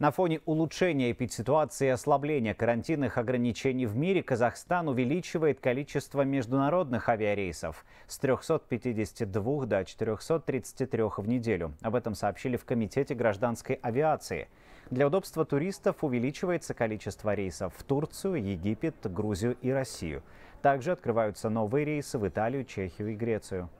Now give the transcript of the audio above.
На фоне улучшения эпидситуации и ослабления карантинных ограничений в мире Казахстан увеличивает количество международных авиарейсов с 352 до 433 в неделю. Об этом сообщили в Комитете гражданской авиации. Для удобства туристов увеличивается количество рейсов в Турцию, Египет, Грузию и Россию. Также открываются новые рейсы в Италию, Чехию и Грецию.